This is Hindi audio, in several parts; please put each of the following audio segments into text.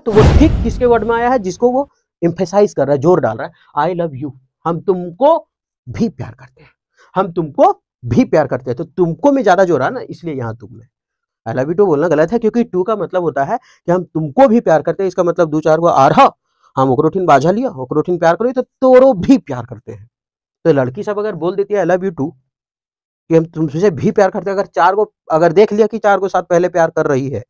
है तो वो ठीक किसके वर्ड में आया है जिसको वो इम्फेसाइज कर रहा है जोर डाल रहा है आई लव यू हम तुमको भी प्यार करते हैं हम तुमको भी प्यार करते हैं तो तुमको में ज्यादा जोर आ ना इसलिए यहाँ तुम में आई लव यू टू बोलना गलत है क्योंकि टू का मतलब होता है कि हम तुमको भी प्यार करते हैं इसका मतलब दो चार को आ रहा हम ओकरोठिन बाझा लिया ओकरोठिन प्यार करो तो तोरो भी प्यार करते हैं तो लड़की सब अगर बोल देती है आई लव यू टू कि हम तुमसे भी प्यार करते हैं अगर चार को अगर देख लिया कि चार को साथ पहले प्यार कर रही है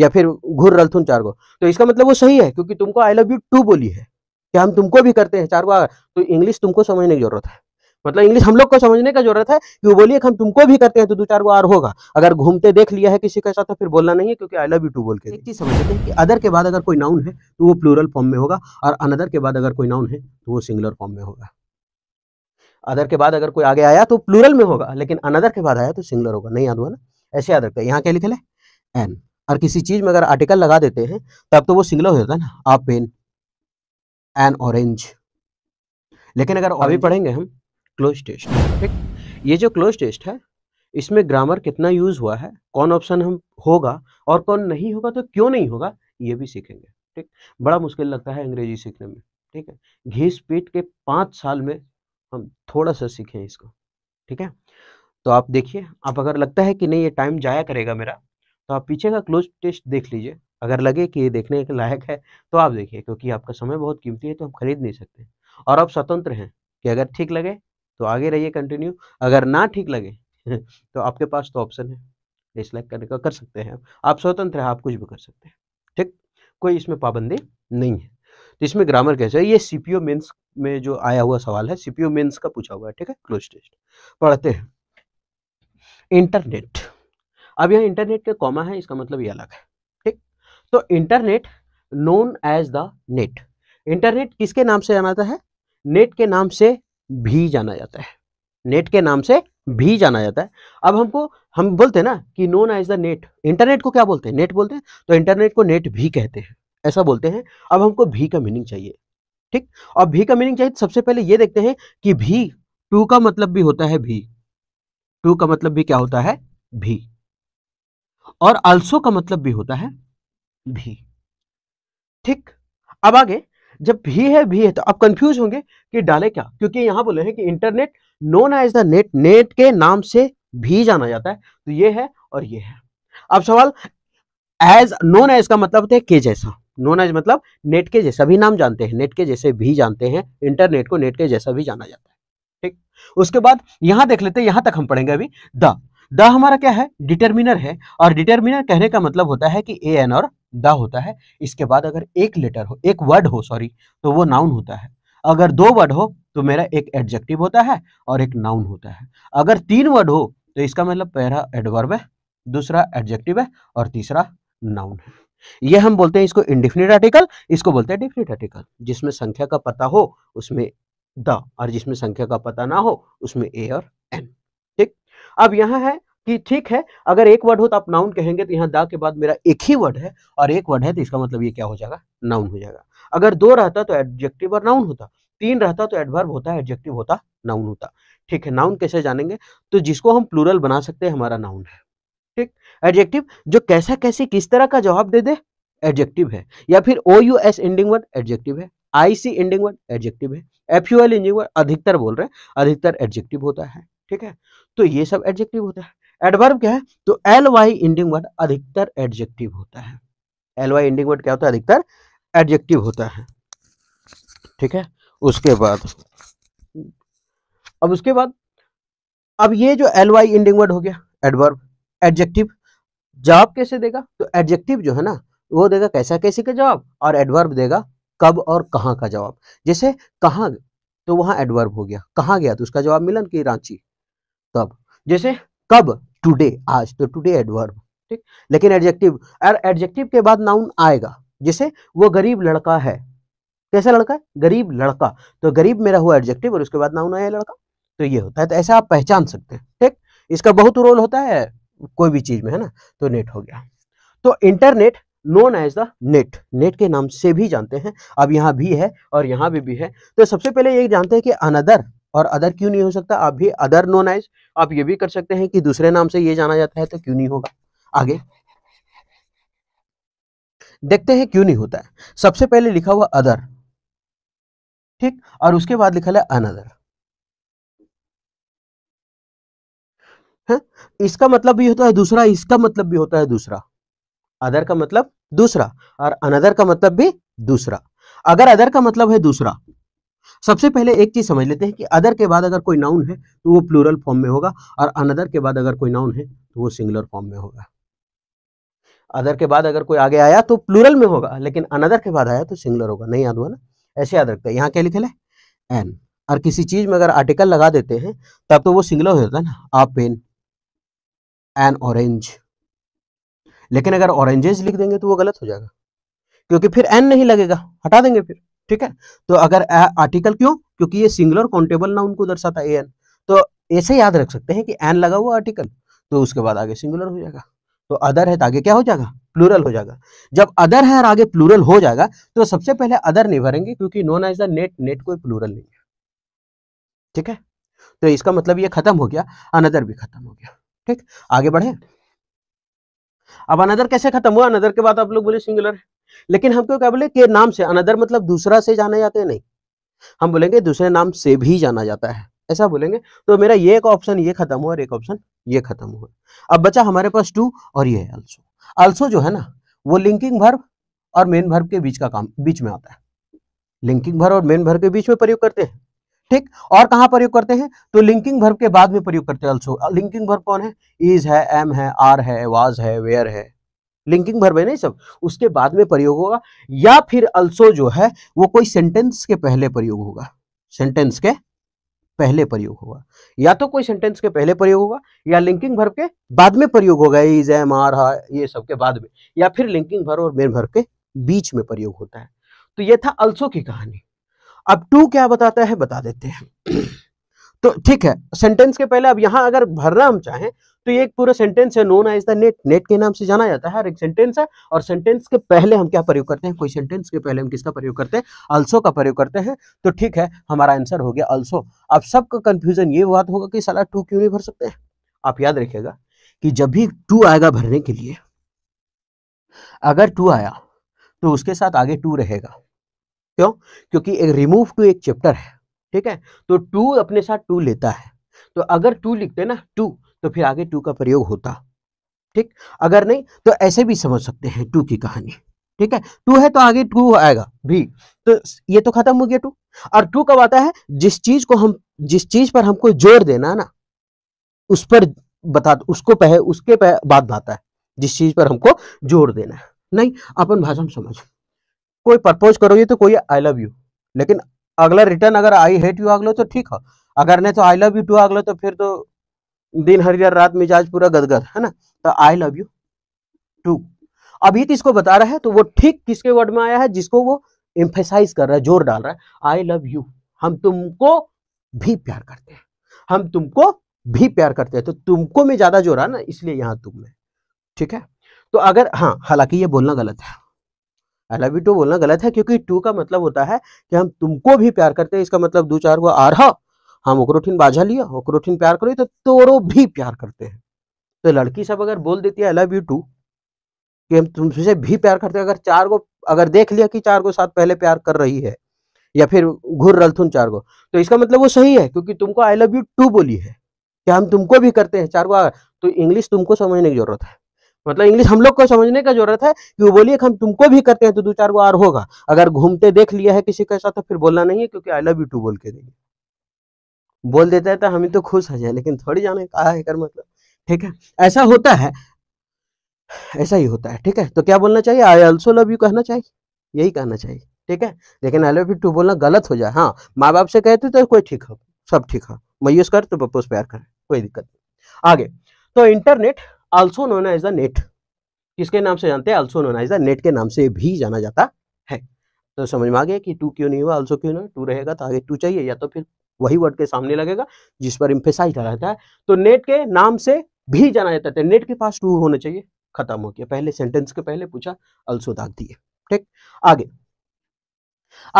या फिर घुर रलथुन चार गो तो इसका मतलब वो सही है क्योंकि तुमको आई लव यू टू बोली है कि हम तुमको भी करते हैं चार गो तो इंग्लिश तुमको समझने की जरूरत है मतलब इंग्लिश हम लोग को समझने का जरूरत है कि वो बोलिए हम तुमको भी करते हैं तो दो चार गो आर होगा अगर घूमते देख लिया है किसी के साथ तो फिर बोलना नहीं है क्योंकि आई लव यू टू बोल के एक चीज समझ लेते हैं कि अदर के बाद अगर कोई नाउन है तो वो प्लूरल फॉर्म में होगा और अनदर के बाद अगर कोई नाउन है तो वो सिंगुलर फॉर्म में होगा अदर के बाद अगर कोई आगे आया तो प्लूरल में होगा लेकिन अनदर के बाद आया तो सिंगुलर होगा नहीं याद हुआ ना ऐसे याद रखते यहाँ क्या लिखे लें एन और किसी चीज में अगर आर्टिकल लगा देते हैं तब तो वो सिंगुलर हो जाता है ना अ पेन एन ऑरेंज लेकिन अगर अभी पढ़ेंगे हम क्लोज टेस्ट ठीक ये जो क्लोज टेस्ट है इसमें ग्रामर कितना यूज हुआ है कौन ऑप्शन हम होगा और कौन नहीं होगा तो क्यों नहीं होगा ये भी सीखेंगे ठीक बड़ा मुश्किल लगता है अंग्रेजी सीखने में ठीक है घीस पीट के पाँच साल में हम थोड़ा सा सीखें इसको ठीक है तो आप देखिए आप अगर लगता है कि नहीं ये टाइम जाया करेगा मेरा तो आप पीछे का क्लोज टेस्ट देख लीजिए अगर लगे कि ये देखने के लायक है तो आप देखिए क्योंकि आपका समय बहुत कीमती है तो हम खरीद नहीं सकते और आप स्वतंत्र हैं कि अगर ठीक लगे तो आगे रहिए कंटिन्यू अगर ना ठीक लगे तो आपके पास तो ऑप्शन है डिसलाइक करने का कर सकते हैं आप स्वतंत्र हैं आप कुछ भी कर सकते हैं ठीक कोई इसमें पाबंदी नहीं है तो इसमें ग्रामर कैसे है ये सीपीओ मेंस में जो आया हुआ सवाल है सीपीओ मेंस का पूछा हुआ है ठीक है क्लोज टेस्ट पढ़ते हैं इंटरनेट अब यहाँ इंटरनेट के कॉमा है इसका मतलब ये अलग है ठीक तो internet known as the net internet किसके नाम से जाना जाता है नेट के नाम से भी जाना जाता है नेट के नाम से भी जाना जाता है अब हमको हम बोलते हैं ना कि known as the net internet को क्या बोलते हैं नेट बोलते हैं तो इंटरनेट को नेट भी कहते हैं ऐसा बोलते हैं अब हमको भी का मीनिंग चाहिए ठीक और भी का मीनिंग चाहिए तो सबसे पहले ये देखते हैं कि भी टू का मतलब भी होता है भी टू का मतलब भी क्या होता है भी और आल्सो का मतलब भी होता है भी ठीक अब आगे जब भी है भी है तो आप कंफ्यूज होंगे कि डाले क्या क्योंकि यहां बोले हैं कि internet known as the net net के नाम से भी जाना जाता है तो ये है और ये है अब सवाल एज नोन एज का मतलब होता है के जैसा नोन एज मतलब नेट के जैसा भी नाम जानते हैं नेट के जैसे भी जानते हैं इंटरनेट को नेट के जैसा भी जाना जाता है ठीक उसके बाद यहां देख लेते हैं यहां तक हम पढ़ेंगे अभी द द हमारा क्या है डिटर्मिनर है और डिटर्मिनर कहने का मतलब होता है कि ए एन और द होता है इसके बाद अगर एक लेटर हो एक वर्ड हो सॉरी तो वो नाउन होता है अगर दो वर्ड हो तो मेरा एक एडजेक्टिव होता है और एक नाउन होता है अगर तीन वर्ड हो तो इसका मतलब पहला एडवर्ब है दूसरा एडजेक्टिव है और तीसरा नाउन है ये हम बोलते हैं इसको इंडिफिनिट आर्टिकल इसको बोलते हैं डिफिनिट आर्टिकल जिसमें संख्या का पता हो उसमें द और जिसमें संख्या का पता ना हो उसमें ए और एन अब यहाँ है कि ठीक है अगर एक वर्ड हो तो आप नाउन कहेंगे तो यहाँ दा के बाद मेरा एक ही वर्ड है और एक वर्ड है तो इसका मतलब ये क्या हो जाएगा नाउन हो जाएगा अगर दो रहता तो एडजेक्टिव और नाउन होता तीन रहता तो एडवर्ब होता एडजेक्टिव होता नाउन होता ठीक है नाउन कैसे जानेंगे तो जिसको हम प्लूरल बना सकते हैं हमारा नाउन है ठीक एडजेक्टिव जो कैसा कैसे किस तरह का जवाब दे दे एडजेक्टिव है या फिर O U S ending word adjective है I C ending word adjective है F U L ending word अधिकतर बोल रहे हैं अधिकतर एडजेक्टिव होता है ठीक है तो ये सब एडजेक्टिव होता है एडवर्ब क्या है तो एल वाई इंडिंग वर्ड अधिकतर एडजेक्टिव होता है एल वाई इंडिंग वर्ड क्या होता है अधिकतर एडजेक्टिव होता है ठीक है उसके बाद अब उसके बाद अब ये जो एल वाई इंडिंग वर्ड हो गया एडवर्ब एडजेक्टिव जवाब कैसे देगा तो एडजेक्टिव जो है ना वो देगा कैसा कैसे का जवाब और एडवर्ब देगा कब और कहाँ का जवाब जैसे कहाँ तो वहां एडवर्ब हो गया कहाँ गया तो उसका जवाब मिलन की रांची कब जैसे कब टुडे आज तो टुडे एडवर्ब ठीक लेकिन एडजेक्टिव और एडजेक्टिव के बाद नाउन आएगा जैसे वो गरीब लड़का है कैसा लड़का है गरीब लड़का तो गरीब मेरा हुआ एडजेक्टिव और उसके बाद नाउन आया लड़का तो ये होता है तो ऐसा आप पहचान सकते हैं ठीक इसका बहुत रोल होता है कोई भी चीज में है ना तो नेट हो गया तो internet known as the net net के नाम से भी जानते हैं अब यहाँ भी है और यहाँ भी भी है तो सबसे पहले ये जानते हैं कि अनदर और अदर क्यों नहीं हो सकता आप भी अदर नोन आइज आप ये भी कर सकते हैं कि दूसरे नाम से ये जाना जाता है तो क्यों नहीं होगा आगे देखते हैं क्यों नहीं होता है सबसे पहले लिखा हुआ अदर ठीक और उसके बाद लिखा है अनदर है इसका मतलब भी होता है दूसरा इसका मतलब भी होता है दूसरा अदर का मतलब दूसरा और अनदर का मतलब भी दूसरा अगर अदर का मतलब है दूसरा सबसे पहले एक चीज समझ लेते हैं कि अदर के बाद अगर कोई नाउन है तो वो प्लूरल फॉर्म में होगा और अनदर के बाद अगर कोई नाउन है तो वो सिंगुलर फॉर्म में होगा अदर के बाद अगर कोई आगे आया तो प्लूरल में होगा लेकिन अनदर के बाद आया तो सिंगुलर होगा नहीं याद हुआ ना ऐसे याद रखते हैं यहाँ क्या लिखे एन और किसी चीज में अगर आर्टिकल लगा देते हैं तब तो वो सिंगुलर हो जाता है ना आ पेन एन ऑरेंज लेकिन अगर ऑरेंजेस लिख देंगे तो वो गलत हो जाएगा क्योंकि फिर एन नहीं लगेगा हटा देंगे फिर ठीक है तो अगर आर्टिकल क्यों क्योंकि ये सिंगुलर काउंटेबल नाउन को दर्शाता है एन तो ऐसे याद रख सकते हैं कि एन लगा हुआ आर्टिकल तो उसके बाद आगे सिंगुलर हो जाएगा तो अदर है तो आगे क्या हो जाएगा प्लूरल हो जाएगा जब अदर है और आगे प्लूरल हो जाएगा तो सबसे पहले अदर नहीं भरेंगे क्योंकि known as the net net कोई प्लूरल नहीं है ठीक है तो इसका मतलब ये खत्म हो गया अनदर भी खत्म हो गया ठीक आगे बढ़े अब अनदर कैसे खत्म हुआ अनदर के बाद आप लोग बोले सिंगुलर है लेकिन हम क्यों क्या बोले के नाम से अनदर मतलब दूसरा से जाना जाते हैं नहीं हम बोलेंगे दूसरे नाम से भी जाना जाता है ऐसा बोलेंगे तो मेरा ये एक ऑप्शन ये खत्म हुआ और एक ऑप्शन ये खत्म हुआ अब बचा हमारे पास टू और ये है अल्सो अल्सो जो है ना वो लिंकिंग भर्व और मेन भर्व के बीच का काम बीच में आता है लिंकिंग भर्व और मेन भर्व के बीच में प्रयोग करते हैं ठीक और कहां प्रयोग करते हैं तो लिंकिंग भर्व के बाद में प्रयोग करते हैं अल्सो लिंकिंग भर्व कौन है इज है एम है आर है वाज है वेयर है लिंकिंग भर में नहीं सब उसके बाद में प्रयोग होगा या फिर अल्सो जो है वो कोई सेंटेंस के पहले प्रयोग होगा सेंटेंस के पहले प्रयोग होगा या तो कोई सेंटेंस के पहले प्रयोग होगा या लिंकिंग भर के बाद में प्रयोग होगा इज एम आर हा ये सब के बाद में या फिर लिंकिंग भर और मेन भर के बीच में प्रयोग होता है तो ये था अल्सो की कहानी अब टू क्या बताता है बता देते हैं तो ठीक है सेंटेंस के पहले अब यहां अगर भरना हम चाहें तो ये एक पूरा सेंटेंस है known as the net net के नाम से जाना जाता है और एक सेंटेंस है और सेंटेंस के पहले हम क्या प्रयोग करते हैं कोई सेंटेंस के पहले हम किसका प्रयोग करते हैं अल्सो का प्रयोग करते हैं तो ठीक है हमारा आंसर हो गया अल्सो अब सबका कंफ्यूजन ये बात होगा कि साला टू क्यों नहीं भर सकते आप याद रखिएगा कि जब भी टू आएगा भरने के लिए अगर टू आया तो उसके साथ आगे टू रहेगा क्यों क्योंकि एक रिमूव टू एक चैप्टर है ठीक है तो टू अपने साथ टू लेता है तो अगर टू लिखते ना टू तो फिर आगे टू का प्रयोग होता ठीक अगर नहीं तो ऐसे भी समझ सकते हैं टू की कहानी ठीक है टू है तो आगे टू आएगा भी तो ये तो खत्म हो गया टू और टू कब आता है जिस चीज को हम जिस चीज पर हमको जोर देना ना उस पर बता उसको पह उसके पह, बाद भाता है जिस चीज पर हमको जोर देना है नहीं अपन भाषा में समझ कोई प्रपोज करोगे तो कोई आई लव यू लेकिन अगला रिटर्न अगर आई हेट यू आगलो तो ठीक है अगर नहीं तो आई लव यू टू आगलो तो फिर तो दिन हरियर रात मिजाज पूरा गदगद है ना तो आई लव यू टू अभी तो इसको बता रहा है तो वो ठीक किसके वर्ड में आया है जिसको वो एम्फेसाइज कर रहा है जोर डाल रहा है आई लव यू हम तुमको भी प्यार करते हैं हम तुमको भी प्यार करते हैं तो तुमको में ज्यादा जोर आना इसलिए यहां तुम में ठीक है तो अगर हाँ हालांकि ये बोलना गलत है आई लव यू टू बोलना गलत है क्योंकि टू का मतलब होता है कि हम तुमको भी प्यार करते हैं इसका मतलब दो चार को आ रहा हम ओक्रोटीन बाझा लिया ओक्रोटीन प्यार करो तो तोरो भी प्यार करते हैं तो लड़की सब अगर बोल देती है आई लव यू टू कि हम तुमसे भी प्यार करते हैं अगर चार को अगर देख लिया कि चार को साथ पहले प्यार कर रही है या फिर घुर रलथुन चार को तो इसका मतलब वो सही है क्योंकि तुमको आई लव यू टू बोली है क्या हम तुमको भी करते हैं चार को तो इंग्लिश तुमको समझने की जरूरत है मतलब इंग्लिश हम लोग को समझने का जरूरत है कि वो बोलिए हम तुमको भी करते हैं तो दो चार को आर होगा अगर घूमते देख लिया है किसी के साथ तो फिर बोलना नहीं है क्योंकि आई लव यू टू बोल के देंगे बोल देता है तो हम तो खुश हो जाए लेकिन थोड़ी जाने का है कर मतलब ठीक है ऐसा होता है ऐसा ही होता है ठीक है तो क्या बोलना चाहिए आई ऑल्सो लव यू कहना चाहिए यही कहना चाहिए ठीक है लेकिन आई लव यू टू बोलना गलत हो जाए हाँ माँ बाप से कहते तो, तो कोई ठीक हो सब ठीक है मयूस कर तो पप्पू प्यार कर कोई दिक्कत नहीं आगे तो internet also known as the net किसके नाम से जानते हैं also known as the net के नाम से भी जाना जाता है तो समझ में आ गया कि टू क्यों नहीं हुआ ऑल्सो क्यों ना टू रहेगा तो आगे टू चाहिए या तो फिर वही वर्ड के सामने लगेगा जिस पर इम्फेसाइज रहता है तो नेट के नाम से भी जाना जाता है नेट तो के पास टू होना चाहिए खत्म हो गया पहले सेंटेंस के पहले पूछा अल्सो दाग दिए ठीक आगे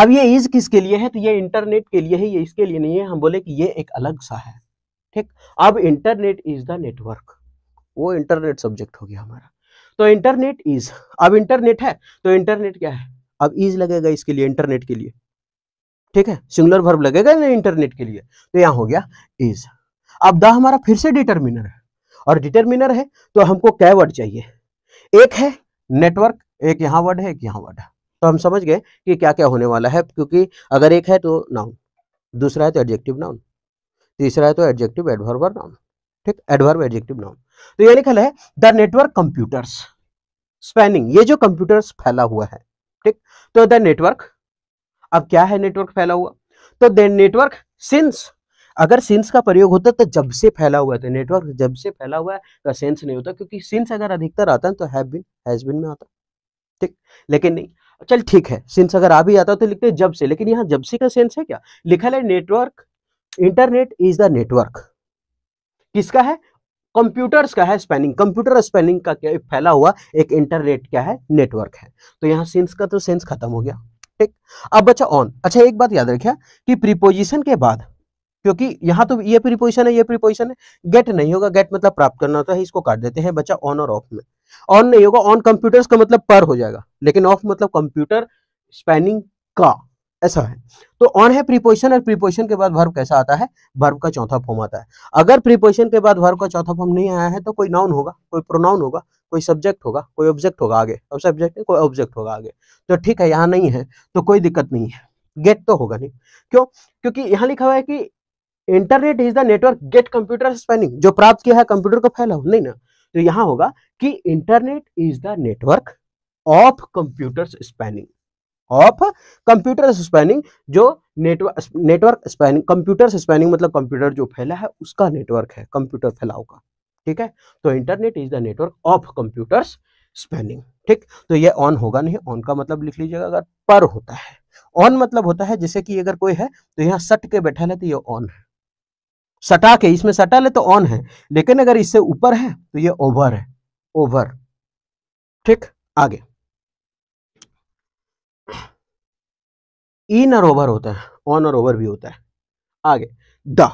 अब ये इज किसके लिए है तो ये इंटरनेट के लिए है ये इसके लिए नहीं है हम बोले कि ये एक अलग सा है ठीक अब इंटरनेट इज द नेटवर्क वो इंटरनेट सब्जेक्ट हो गया हमारा तो इंटरनेट इज अब इंटरनेट है तो इंटरनेट क्या है अब इज लगेगा इसके लिए इंटरनेट के लिए ठीक है सिंगुलर वर्ब लगेगा ना इंटरनेट के लिए तो यहाँ हो गया इज अब द हमारा फिर से डिटर्मिनर है और डिटर्मिनर है तो हमको क्या वर्ड चाहिए एक है नेटवर्क एक यहाँ वर्ड है एक यहाँ वर्ड है तो हम समझ गए कि क्या क्या होने वाला है क्योंकि अगर एक है तो नाउन दूसरा है तो एडजेक्टिव नाउन तीसरा है तो एडजेक्टिव एडवर्ब और नाउन ठीक एडवर्ब एडजेक्टिव नाउन तो ये लिखा है द नेटवर्क कंप्यूटर्स स्पैनिंग ये जो कंप्यूटर्स फैला हुआ है ठीक तो द नेटवर्क अब क्या है नेटवर्क फैला हुआ तो देन नेटवर्क सिंस अगर सिंस का प्रयोग होता तो जब से फैला हुआ है तो नेटवर्क जब से फैला हुआ है तो सेंस नहीं होता क्योंकि सिंस अगर अधिकतर आता है तो हैव बीन हैज बीन में आता ठीक लेकिन नहीं चल ठीक है सिंस अगर आ भी आता तो लिखते हैं जब से लेकिन यहाँ जब से का सेंस है क्या लिखा है network internet is the network किसका है कंप्यूटर्स का है स्पेनिंग कंप्यूटर स्पेनिंग का क्या फैला हुआ एक इंटरनेट क्या है नेटवर्क है तो यहाँ सिंस का तो सेंस खत्म हो गया ठीक अब बच्चा ऑन अच्छा एक बात याद रखिए कि प्रीपोजिशन के बाद क्योंकि यहाँ तो ये प्रीपोजिशन है ये प्रीपोजिशन है गेट नहीं होगा गेट मतलब प्राप्त करना होता है इसको काट देते हैं बच्चा ऑन और ऑफ में ऑन नहीं होगा ऑन कंप्यूटर्स का मतलब पर हो जाएगा लेकिन ऑफ मतलब कंप्यूटर स्पैनिंग का ऐसा है तो ऑन है प्रीपोजिशन और प्रीपोजिशन के बाद वर्ब कैसा आता है वर्ब का चौथा फॉर्म आता है अगर प्रीपोजिशन के बाद वर्ब का चौथा फॉर्म नहीं आया है तो कोई नाउन होगा कोई प्रोनाउन होगा कोई सब्जेक्ट होगा कोई ऑब्जेक्ट होगा आगे अब सब्जेक्ट है कोई ऑब्जेक्ट होगा आगे तो ठीक है यहाँ नहीं है तो कोई दिक्कत नहीं है गेट तो होगा नहीं क्यों क्योंकि यहाँ लिखा हुआ है कि internet is the network get computer spanning जो प्राप्त किया है कंप्यूटर को फैलाओ नहीं ना तो यहाँ होगा कि internet is the network of computer spanning of computer spanning जो network network spanning computer spanning मतलब कंप्यूटर जो फैला है उसका नेटवर्क है कंप्यूटर फैलाओ का ठीक है तो internet is the network of computers spanning ठीक तो ये ऑन होगा नहीं ऑन का मतलब लिख लीजिएगा अगर पर होता है ऑन मतलब होता है जैसे कि अगर कोई है तो यहाँ सट के बैठा ले तो ये ऑन है सटा के इसमें सटा ले तो ऑन है लेकिन अगर इससे ऊपर है तो ये ओवर है ओवर ठीक आगे इन और ओवर होता है ऑन और ओवर भी होता है आगे द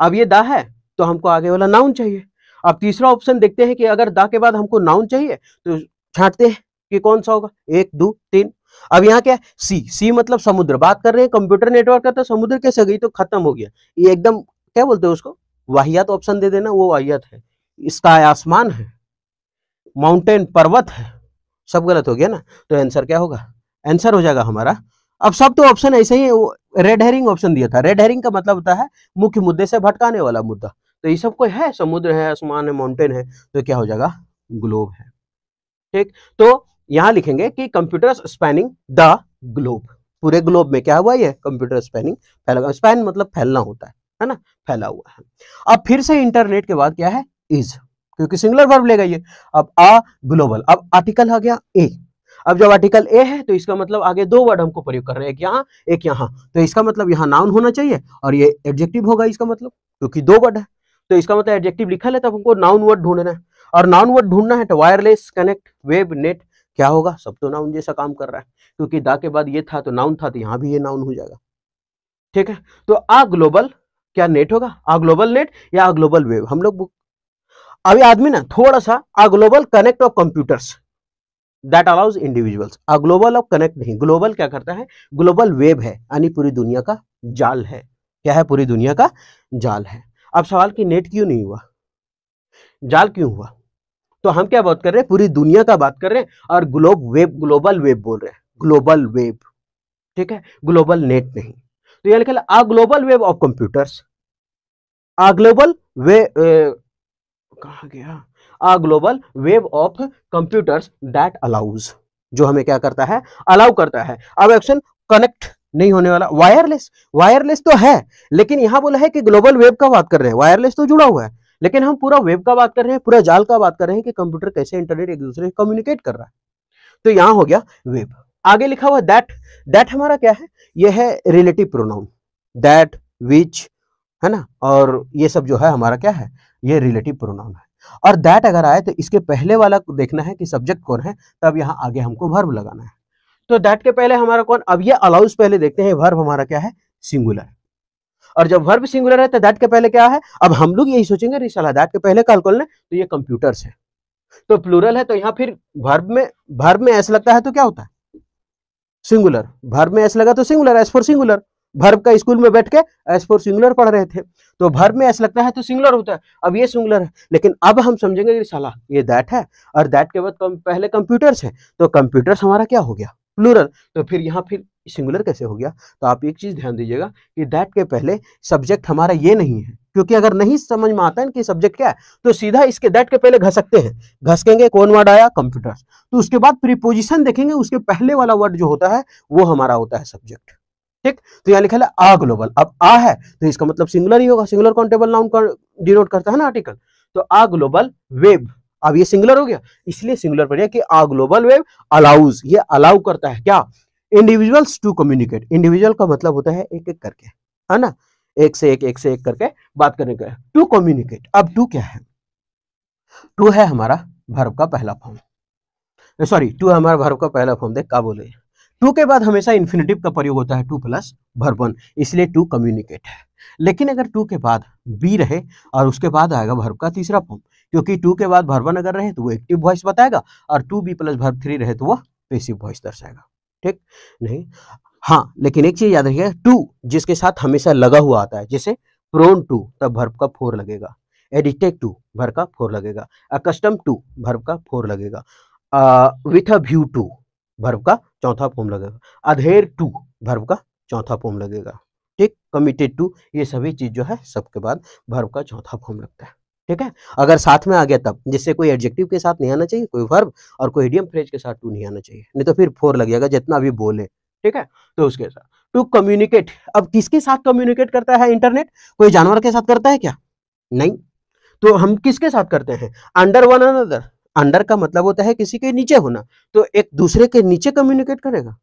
अब ये द है तो हमको आगे वाला नाउन चाहिए अब तीसरा ऑप्शन देखते हैं कि अगर दा के बाद हमको नाउन चाहिए तो छाटते हैं कि कौन सा होगा एक दो तीन अब यहाँ क्या है सी सी मतलब समुद्र बात कर रहे हैं कंप्यूटर नेटवर्क का तो समुद्र कैसे गई तो खत्म हो गया ये एकदम क्या बोलते हैं उसको वाहियात ऑप्शन दे देना वो वाहियात है इसका आसमान है माउंटेन पर्वत है सब गलत हो गया ना तो आंसर क्या होगा आंसर हो जाएगा हमारा अब सब तो ऑप्शन ऐसे ही रेड हेरिंग ऑप्शन दिया था रेड हेरिंग का मतलब होता है मुख्य मुद्दे से भटकाने वाला मुद्दा तो ये सब कोई है समुद्र है आसमान है माउंटेन है तो क्या हो जाएगा ग्लोब है ठीक तो यहां लिखेंगे कि कंप्यूटर स्पैनिंग द ग्लोब पूरे ग्लोब में क्या हुआ यह कंप्यूटर स्पैनिंग फैला स्पैन मतलब फैलना होता है है ना फैला हुआ है अब फिर से इंटरनेट के बाद क्या है इज क्योंकि सिंगुलर वर्ब लेगा ये अब आ ग्लोबल अब आर्टिकल आ गया ए अब जब आर्टिकल ए है तो इसका मतलब आगे दो वर्ड हमको प्रयोग कर रहे हैं एक यहाँ एक यहाँ तो इसका मतलब यहाँ नाउन होना चाहिए और ये एडजेक्टिव होगा इसका मतलब क्योंकि दो वर्ड है तो इसका मतलब एडजेक्टिव लिखा लेता हमको नाउन वर्ड ढूंढना है और नाउन वर्ड ढूंढना है तो वायरलेस कनेक्ट वेब नेट क्या होगा सब तो नाउन जैसा काम कर रहा है क्योंकि दा के बाद ये था तो नाउन था तो यहाँ भी ये नाउन हो जाएगा ठीक है तो आ ग्लोबल क्या नेट होगा आ ग्लोबल नेट या आ ग्लोबल वेब हम लोग अभी आदमी ना थोड़ा सा a global connect of computers that allows individuals a global of connect नहीं ग्लोबल क्या करता है ग्लोबल वेब है यानी पूरी दुनिया का जाल है क्या है पूरी दुनिया का जाल है अब सवाल कि नेट क्यों नहीं हुआ जाल क्यों हुआ तो हम क्या बात कर रहे हैं पूरी दुनिया का बात कर रहे हैं और ग्लोब वेब ग्लोबल वेब बोल रहे हैं ग्लोबल वेब ठीक है ग्लोबल नेट नहीं तो यह लिखा a global web of computers a global way कहा गया a global web of computers that allows जो हमें क्या करता है अलाउ करता है अब एक्शन कनेक्ट नहीं होने वाला वायरलेस वायरलेस तो है लेकिन यहां बोला है कि ग्लोबल वेब का बात कर रहे हैं वायरलेस तो जुड़ा हुआ है लेकिन हम पूरा वेब का बात कर रहे हैं पूरा जाल का बात कर रहे हैं कि कंप्यूटर कैसे इंटरनेट एक दूसरे से कम्युनिकेट कर रहा है तो यहाँ हो गया वेब आगे लिखा हुआ दैट दैट हमारा क्या है यह है रिलेटिव प्रोनाउन दैट विच है ना और ये सब जो है हमारा क्या है ये रिलेटिव प्रोनाउन है और दैट अगर आए तो इसके पहले वाला देखना है कि सब्जेक्ट कौन है तब यहाँ आगे हमको वर्ब लगाना है तो दैट के पहले हमारा कौन अब ये अलाउज पहले देखते हैं वर्ब हमारा क्या है सिंगुलर और जब वर्ब सिंगुलर है तो दैट के पहले क्या है अब हम लोग यही सोचेंगे रिसाला दैट के पहले कालकोल ने तो ये कंप्यूटर्स है तो प्लूरल है तो यहाँ फिर वर्ब में वर्ब में ऐसा लगता है तो क्या होता है सिंगुलर वर्ब में ऐसा लगा तो singular S for singular verb का स्कूल में बैठ के एस फॉर सिंगुलर पढ़ रहे थे तो वर्ब में ऐसा लगता है तो सिंगुलर होता है अब ये सिंगुलर है लेकिन अब हम समझेंगे रिसाला ये दैट है और दैट के बाद पहले कंप्यूटर्स है तो कंप्यूटर्स हमारा क्या हो गया प्लूरल तो फिर यहाँ फिर सिंगुलर कैसे हो गया तो आप एक चीज़ ध्यान दीजिएगा कि दैट के पहले सब्जेक्ट हमारा ये नहीं है क्योंकि अगर नहीं समझ में आता है कि सब्जेक्ट क्या है तो सीधा इसके दैट के पहले घसकते हैं घसकेंगे कौन वर्ड आया कंप्यूटर तो उसके बाद प्रीपोजिशन देखेंगे उसके पहले वाला वर्ड जो होता है वो हमारा होता है सब्जेक्ट ठीक तो यहाँ लिखा है आ ग्लोबल अब आ है तो इसका मतलब सिंगुलर ही होगा सिंगुलर काउंटेबल नाउन डिनोट करता है ना आर्टिकल तो आ ग्लोबल वेब अब ये सिंगुलर हो गया इसलिए सिंगुलर पर कि आ ग्लोबल वेव अलाउज ये अलाउ करता है क्या इंडिविजुअल्स टू कम्युनिकेट इंडिविजुअल का मतलब होता है एक एक करके है ना एक से एक एक से एक करके बात करने का टू कम्युनिकेट अब टू क्या है टू है हमारा भर्व का पहला फॉर्म सॉरी टू है हमारा भर्व का पहला फॉर्म देख का बोले टू के बाद हमेशा इन्फिनेटिव का प्रयोग होता है टू प्लस भरपन इसलिए टू कम्युनिकेट है लेकिन अगर टू के बाद बी रहे और उसके बाद आएगा भर्व का तीसरा फॉर्म क्योंकि टू के बाद भर वन अगर रहे तो वो एक्टिव वॉइस बताएगा और to be plus verb three रहे तो वह पेसिव वॉइस दर्शाएगा ठीक नहीं हाँ लेकिन एक चीज याद रखिएगा टू जिसके साथ हमेशा लगा हुआ आता है जैसे प्रोन टू तब भर्व का फोर लगेगा एडिटेक टू भर का फोर लगेगा अकस्टम टू भर्व का फोर लगेगा with a view to verb का चौथा फॉर्म लगेगा अधेर टू भर्व का चौथा फॉर्म लगेगा ठीक कमिटेड टू ये सभी चीज जो है सबके बाद भर्व का चौथा फॉर्म लगता है ठीक है अगर साथ में आ गया तब जिससे कोई एडजेक्टिव के साथ नहीं आना चाहिए कोई वर्ब और कोई इडियम फ्रेज के साथ टू नहीं आना चाहिए नहीं तो फिर फोर लग जाएगा जितना अभी बोले ठीक है तो उसके साथ टू कम्युनिकेट अब किसके साथ कम्युनिकेट करता है इंटरनेट कोई जानवर के साथ करता है क्या नहीं तो हम किसके साथ करते हैं अंडर वन अनदर अंडर का मतलब होता है किसी के नीचे होना तो एक दूसरे के नीचे कम्युनिकेट करेगा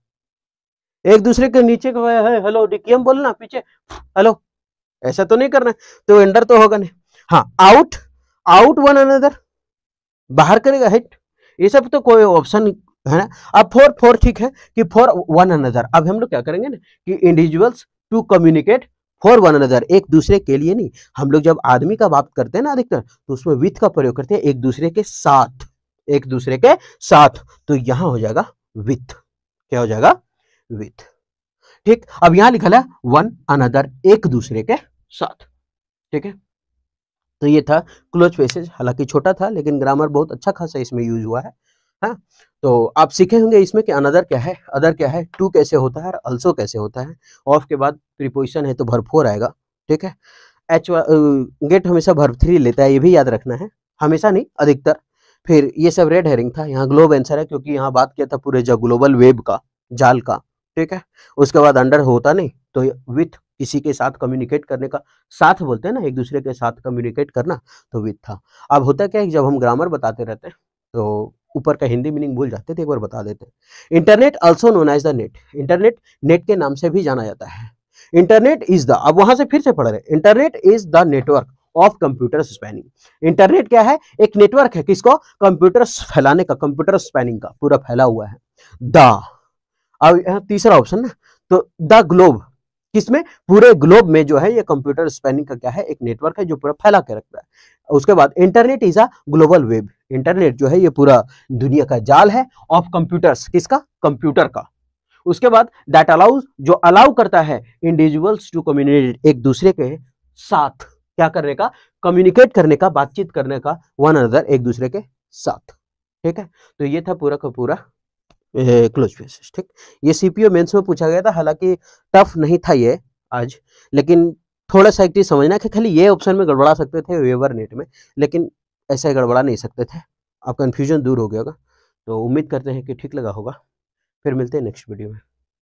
एक दूसरे के नीचे हेलो डिकियम बोलना पीछे हेलो ऐसा तो नहीं करना तो अंडर तो होगा नहीं हाँ आउट आउट वन अनदर बाहर करेगा हिट ये सब तो कोई ऑप्शन है ना अब फोर फोर ठीक है कि फोर वन अनदर अब हम लोग क्या करेंगे ना कि individuals to communicate for one another एक दूसरे के लिए नहीं हम लोग जब आदमी का बात करते हैं ना अधिकतर तो उसमें विथ का प्रयोग करते हैं एक दूसरे के साथ एक दूसरे के साथ तो यहां हो जाएगा विथ क्या हो जाएगा विथ ठीक अब यहां लिखा है वन अनदर एक दूसरे के साथ ठीक है तो ये था क्लोज पैसेज हालांकि छोटा था लेकिन ग्रामर बहुत अच्छा खासा इसमें यूज हुआ है हा? तो आप सीखे होंगे इसमें कि अनदर क्या है अदर क्या है टू कैसे होता है और अल्सो कैसे होता है ऑफ के बाद प्रिपोजिशन है तो भर फोर आएगा ठीक है एच गेट हमेशा भर थ्री लेता है ये भी याद रखना है हमेशा नहीं अधिकतर फिर ये सब रेड हेरिंग था यहाँ ग्लोब आंसर है क्योंकि यहाँ बात किया था पूरे जो ग्लोबल वेब का जाल का ठीक है उसके बाद अंडर होता नहीं तो विथ किसी के साथ कम्युनिकेट करने का साथ बोलते हैं ना एक दूसरे के साथ कम्युनिकेट करना तो विथ था अब होता क्या है जब हम ग्रामर बताते रहते हैं तो ऊपर का हिंदी मीनिंग भूल जाते थे एक बार बता देते हैं internet also known as the net internet net के नाम से भी जाना जाता है इंटरनेट इज द अब वहां से फिर से पढ़ रहे internet is the network of computer spanning internet क्या है एक नेटवर्क है किसको कंप्यूटर फैलाने का कंप्यूटर स्पैनिंग का पूरा फैला हुआ है द अब तीसरा ऑप्शन ना तो द ग्लोब किसमें पूरे ग्लोब में जो है ये कंप्यूटर स्पैनिंग का क्या है एक नेटवर्क है जो पूरा फैला के रखता है उसके बाद internet is a global web internet जो है ये पूरा दुनिया का जाल है ऑफ कंप्यूटर्स किसका कंप्यूटर का उसके बाद दैट अलाउज जो अलाउ करता है इंडिविजुअल्स टू कम्युनिकेट एक दूसरे के साथ क्या करने का कम्युनिकेट करने का बातचीत करने का वन अनदर एक दूसरे के साथ ठीक है तो ये था पूरा का पूरा क्लोज फेसेस ठीक ये सीपीओ मेंस में पूछा गया था हालांकि टफ नहीं था ये आज लेकिन थोड़ा सा एक चीज समझना कि खाली ये ऑप्शन में गड़बड़ा सकते थे वेवर नेट में लेकिन ऐसे गड़बड़ा नहीं सकते थे अब कन्फ्यूजन दूर हो गया होगा तो उम्मीद करते हैं कि ठीक लगा होगा फिर मिलते हैं नेक्स्ट वीडियो में